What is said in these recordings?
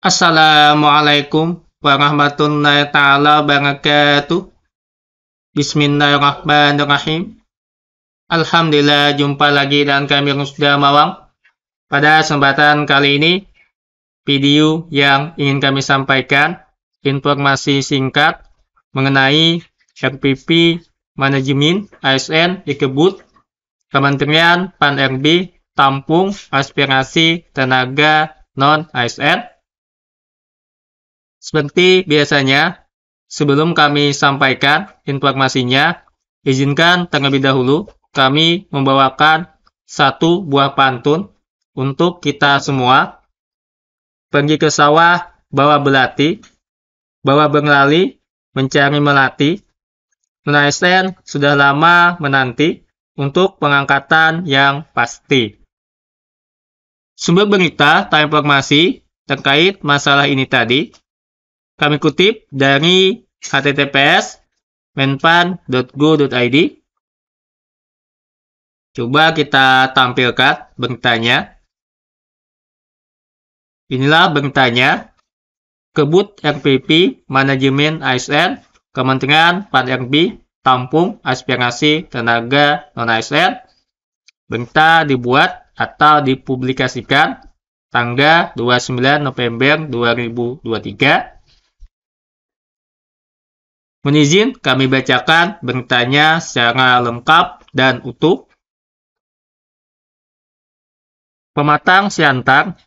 Assalamualaikum warahmatullahi taala wabarakatuh. Bismillahirrahmanirrahim. Alhamdulillah jumpa lagi dan kami sudah Mawang. Pada kesempatan kali ini video yang ingin kami sampaikan informasi singkat mengenai RPP manajemen ASN dikebut Kementerian Pan-RB tampung aspirasi tenaga non ASN seperti biasanya, sebelum kami sampaikan informasinya, izinkan terlebih dahulu kami membawakan satu buah pantun untuk kita semua. Pergi ke sawah, bawa belati, bawa benglali, mencari melati. Menaisen sudah lama menanti untuk pengangkatan yang pasti. Sumber berita atau informasi terkait masalah ini tadi kami kutip dari https menpan.go.id. Coba kita tampilkan bentanya. Inilah bentanya Kebut RPP Manajemen ASN Kementerian Pan-RB Tampung Aspirasi Tenaga Non-ASN. Berita dibuat atau dipublikasikan tanggal 29 November 2023 Menizin kami bacakan beritanya secara lengkap dan utuh. Pematang Siantar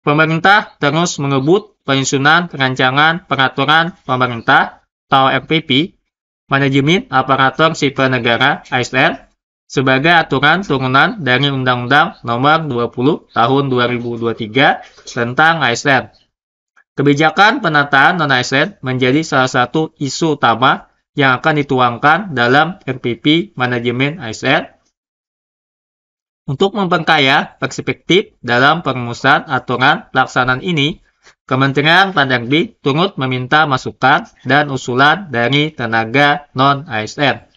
Pemerintah terus mengebut penyusunan rancangan peraturan pemerintah atau MPP manajemen aparatur sipil negara ASN sebagai aturan turunan dari Undang-Undang Nomor 20 Tahun 2023 tentang ASN Kebijakan penataan non-ASN menjadi salah satu isu utama yang akan dituangkan dalam RPP Manajemen ASN untuk memperkaya perspektif dalam perumusan aturan pelaksanaan ini, Kementerian B turut meminta masukan dan usulan dari tenaga non-ASN.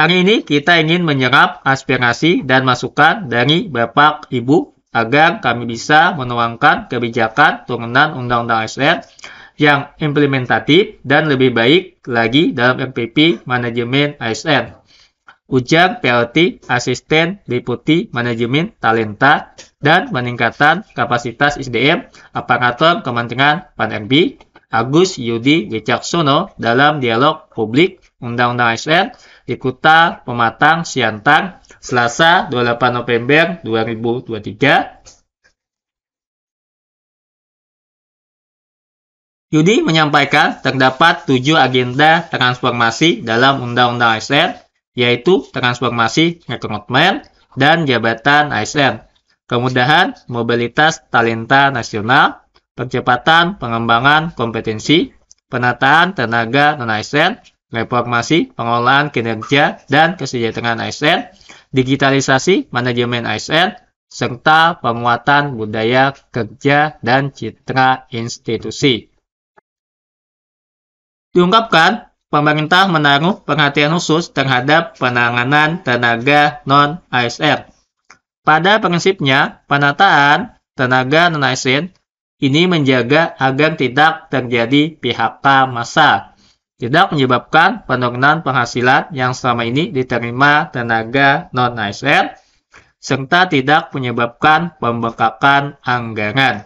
Hari ini kita ingin menyerap aspirasi dan masukan dari Bapak, Ibu, agar kami bisa menuangkan kebijakan turunan Undang-Undang ASN yang implementatif dan lebih baik lagi dalam MPP Manajemen ASN. Ujar PLT Asisten Deputi Manajemen Talenta dan Peningkatan Kapasitas SDM Aparatur Kementerian pan mb Agus Yudi Wicaksono dalam dialog publik Undang-Undang ASN Ikuta, Pematang, Siantar, Selasa 28 November 2023. Yudi menyampaikan terdapat tujuh agenda transformasi dalam Undang-Undang ASN, yaitu transformasi rekrutmen dan jabatan ASN, kemudahan mobilitas talenta nasional, percepatan pengembangan kompetensi, penataan tenaga non-ASN, reformasi, pengelolaan kinerja dan kesejahteraan ASN, digitalisasi manajemen ASN, serta penguatan budaya kerja dan citra institusi. Diungkapkan, pemerintah menaruh perhatian khusus terhadap penanganan tenaga non-ASN. Pada prinsipnya, penataan tenaga non-ASN ini menjaga agar tidak terjadi PHK massal tidak menyebabkan penurunan penghasilan yang selama ini diterima tenaga non-ASN, serta tidak menyebabkan pembengkakan anggaran.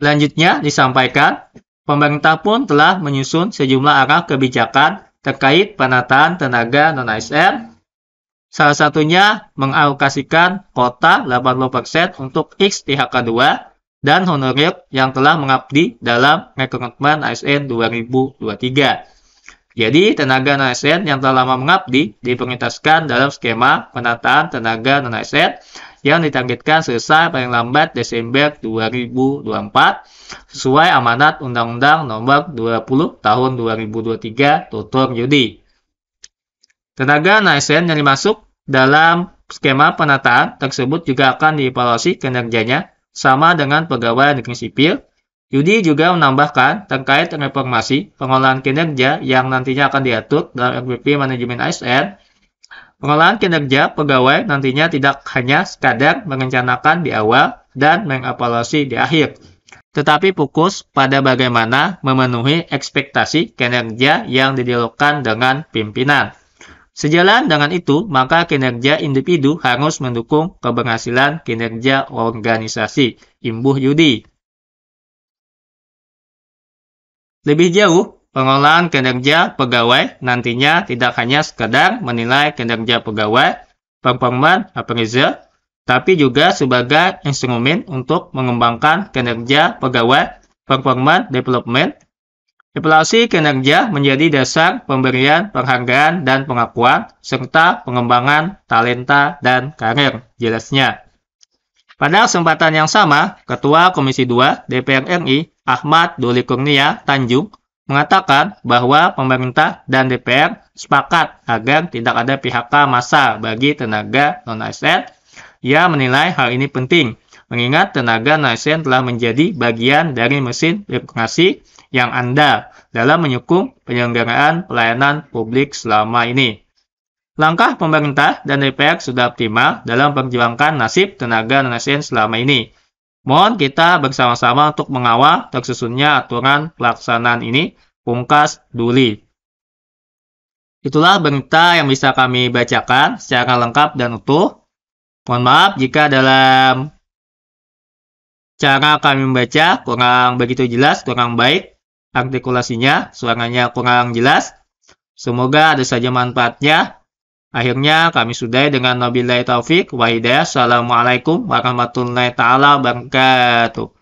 Selanjutnya disampaikan, pemerintah pun telah menyusun sejumlah arah kebijakan terkait penataan tenaga non-ASN Salah satunya mengalokasikan kota 80% untuk X XTHK2 dan honorer yang telah mengabdi dalam rekrutmen ASN 2023. Jadi, tenaga ASN yang telah lama mengabdi diprioritaskan dalam skema penataan tenaga non-ASN yang ditargetkan selesai paling lambat Desember 2024 sesuai amanat Undang-Undang Nomor 20 Tahun 2023 Tutur Yudi. Tenaga ASN yang dimasuk dalam skema penataan tersebut juga akan dievaluasi kinerjanya sama dengan pegawai negeri sipil. Yudi juga menambahkan terkait reformasi pengolahan kinerja yang nantinya akan diatur dalam RPP Manajemen ASN. Pengolahan kinerja pegawai nantinya tidak hanya sekadar merencanakan di awal dan mengevaluasi di akhir, tetapi fokus pada bagaimana memenuhi ekspektasi kinerja yang didialogkan dengan pimpinan. Sejalan dengan itu, maka kinerja individu harus mendukung keberhasilan kinerja organisasi. Imbuh Yudi. Lebih jauh, pengelolaan kinerja pegawai nantinya tidak hanya sekadar menilai kinerja pegawai, performan appraiser, tapi juga sebagai instrumen untuk mengembangkan kinerja pegawai, performan development, Evaluasi kinerja menjadi dasar pemberian penghargaan dan pengakuan, serta pengembangan talenta dan karir, jelasnya. Pada kesempatan yang sama, Ketua Komisi 2 DPR RI Ahmad Doli Kurnia Tanjung mengatakan bahwa pemerintah dan DPR sepakat agar tidak ada PHK massa bagi tenaga non-ASN. Ia menilai hal ini penting mengingat tenaga nasian telah menjadi bagian dari mesin birokrasi yang andal dalam menyukum penyelenggaraan pelayanan publik selama ini. Langkah pemerintah dan DPR sudah optimal dalam perjuangkan nasib tenaga nasian selama ini. Mohon kita bersama-sama untuk mengawal tersusunnya aturan pelaksanaan ini, pungkas Duli. Itulah berita yang bisa kami bacakan secara lengkap dan utuh. Mohon maaf jika dalam Cara kami membaca kurang begitu jelas, kurang baik. Artikulasinya, suaranya kurang jelas. Semoga ada saja manfaatnya. Akhirnya kami sudahi dengan Nabilahi Taufik. Wahidah Assalamualaikum warahmatullahi wabarakatuh.